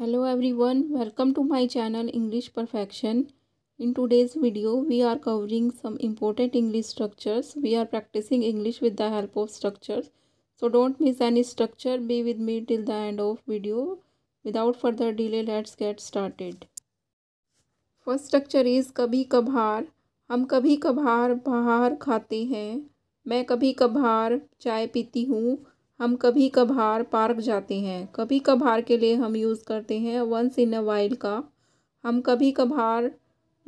hello everyone welcome to my channel English perfection in today's video we are covering some important English structures we are practicing English with the help of structures so don't miss any structure be with me till the end of video without further delay let's get started first structure is कभी कभार हम कभी कभार बाहर खाते हैं मैं कभी कभार चाय पीती हूँ हम कभी कभार पार्क जाते हैं कभी कभार के लिए हम यूज़ करते हैं वंस इन अ वाइल का हम कभी कभार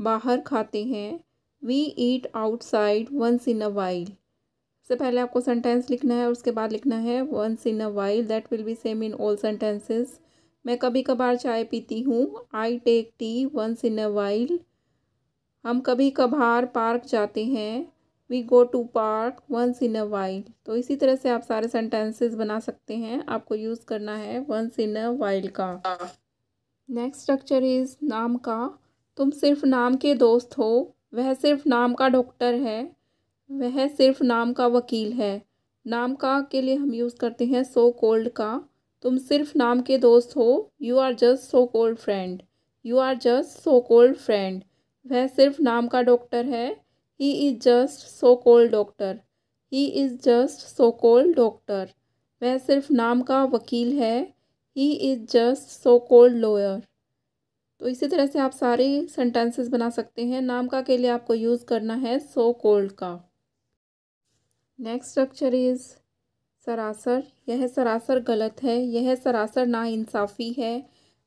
बाहर खाते हैं we eat outside once in a while सबसे पहले आपको सेंटेंस लिखना है और उसके बाद लिखना है once in a while that will be same in all sentences मैं कभी कभार चाय पीती हूँ I take tea once in a while हम कभी कभार पार्क जाते हैं we go to park once in a while तो इसी तरह से आप सारे सेंटेंसेस बना सकते हैं आपको यूज़ करना है वंस इन अ वाइल्ड का नेक्स्ट स्ट्रक्चर इज़ नाम का तुम सिर्फ नाम के दोस्त हो वह सिर्फ नाम का डॉक्टर है वह सिर्फ नाम का वकील है नाम का के लिए हम यूज़ करते हैं सो कोल्ड का तुम सिर्फ नाम के दोस्त हो you are just so called friend you are just so called friend वह सिर्फ नाम का डॉक्टर है he is just so called doctor he is just so called doctor वह सिर्फ नाम का वकील है he is just so called lawyer तो इसी तरह से आप सारे सेंटेंसेस बना सकते हैं नाम का के लिए आपको यूज़ करना है सो कोल्ड का नेक्स्ट स्ट्रक्चर इज़ सरासर यह सरासर गलत है यह सरासर नाइंसाफ़ी है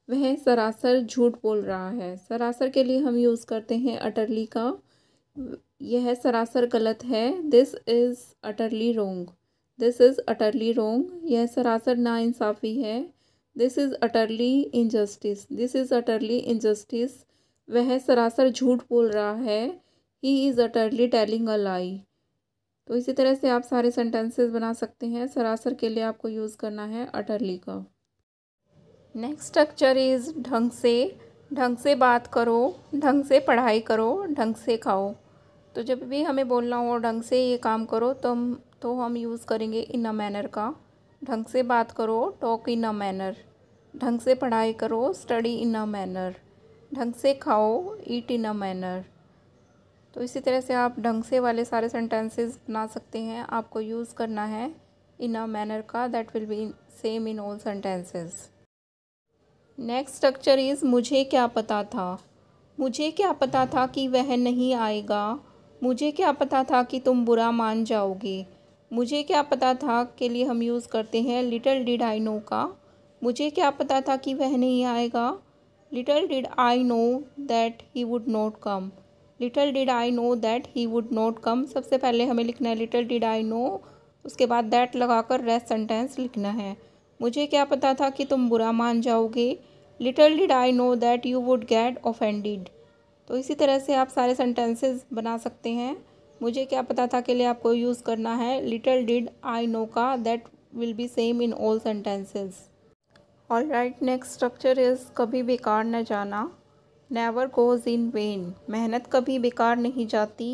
वह सरासर झूठ बोल रहा है सरासर के लिए हम यूज़ करते हैं अटरली का यह सरासर गलत है this is utterly wrong this is utterly wrong यह सरासर नाइंसाफ़ी है this is utterly injustice this is utterly injustice वह सरासर झूठ बोल रहा है he is utterly telling a lie तो इसी तरह से आप सारे सेंटेंसेस बना सकते हैं सरासर के लिए आपको यूज़ करना है अटरली का नेक्स्ट स्ट्रक्चर इज़ ढंग से ढंग से बात करो ढंग से पढ़ाई करो ढंग से खाओ तो जब भी हमें बोलना हो ढंग से ये काम करो तो हम तो हम यूज़ करेंगे इन अ मैनर का ढंग से बात करो टॉक इन अ मैनर ढंग से पढ़ाई करो स्टडी इन अ मैनर ढंग से खाओ ईट इन अ मैनर तो इसी तरह से आप ढंग से वाले सारे सेंटेंसेस बना सकते हैं आपको यूज़ करना है इन अ मैनर का that will be same in all sentences next structure is मुझे क्या पता था मुझे क्या पता था कि वह नहीं आएगा मुझे क्या पता था कि तुम बुरा मान जाओगे मुझे क्या पता था के लिए हम यूज़ करते हैं लिटल डिड आई नो का मुझे क्या पता था कि वह नहीं आएगा little did I know that he would not come little did I know that he would not come सबसे पहले हमें लिखना है लिटल डिड आई नो उसके बाद दैट लगाकर रेस्ट सेंटेंस लिखना है मुझे क्या पता था कि तुम बुरा मान जाओगे little did I know that you would get offended तो इसी तरह से आप सारे सेंटेंसेस बना सकते हैं मुझे क्या पता था के लिए आपको यूज़ करना है लिटल डिड आई नो का that will be same in all sentences all right next structure is कभी बेकार न जाना नेवर गोज़ इन वेन मेहनत कभी बेकार नहीं जाती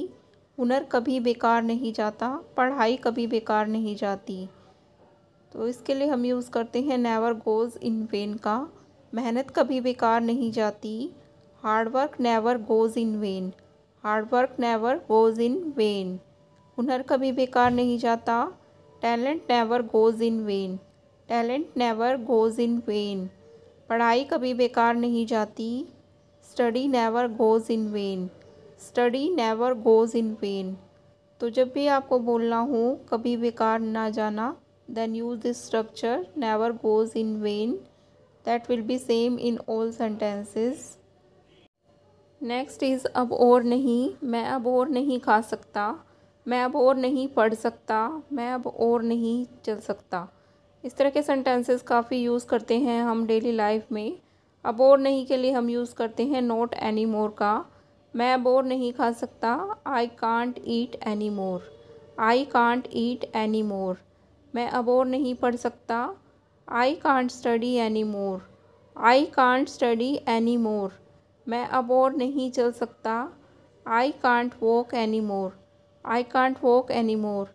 हुनर कभी बेकार नहीं जाता पढ़ाई कभी बेकार नहीं जाती तो इसके लिए हम यूज़ करते हैं नेवर गोज़ इन वेन का मेहनत कभी बेकार नहीं जाती hard work never goes in vain hard work never goes in vain हुनर कभी बेकार नहीं जाता talent never goes in vain talent never goes in vain पढ़ाई कभी बेकार नहीं जाती study never goes in vain study never goes in vain तो जब भी आपको बोलना हो कभी बेकार ना जाना then use this structure never goes in vain that will be same in all sentences next is अब और नहीं मैं अब और नहीं खा सकता मैं अब और नहीं पढ़ सकता मैं अब और नहीं चल सकता इस तरह के सेंटेंसेस काफ़ी यूज़ करते हैं हम डेली लाइफ में अब और नहीं के लिए हम यूज़ करते हैं नोट एनी मोर का मैं अब और नहीं खा सकता I can't eat any more I can't eat any more मैं अब और नहीं पढ़ सकता I can't study any more I can't study any more मैं अब और नहीं चल सकता I can't walk any more I can't walk any more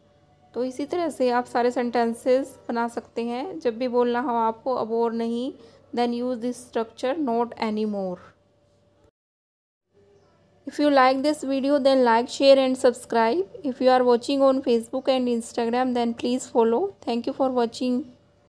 तो इसी तरह से आप सारे सेंटेंसेस बना सकते हैं जब भी बोलना हो आपको अब और नहीं then use this structure not any more if you like this video then like share and subscribe if you are watching on Facebook and Instagram then please follow thank you for watching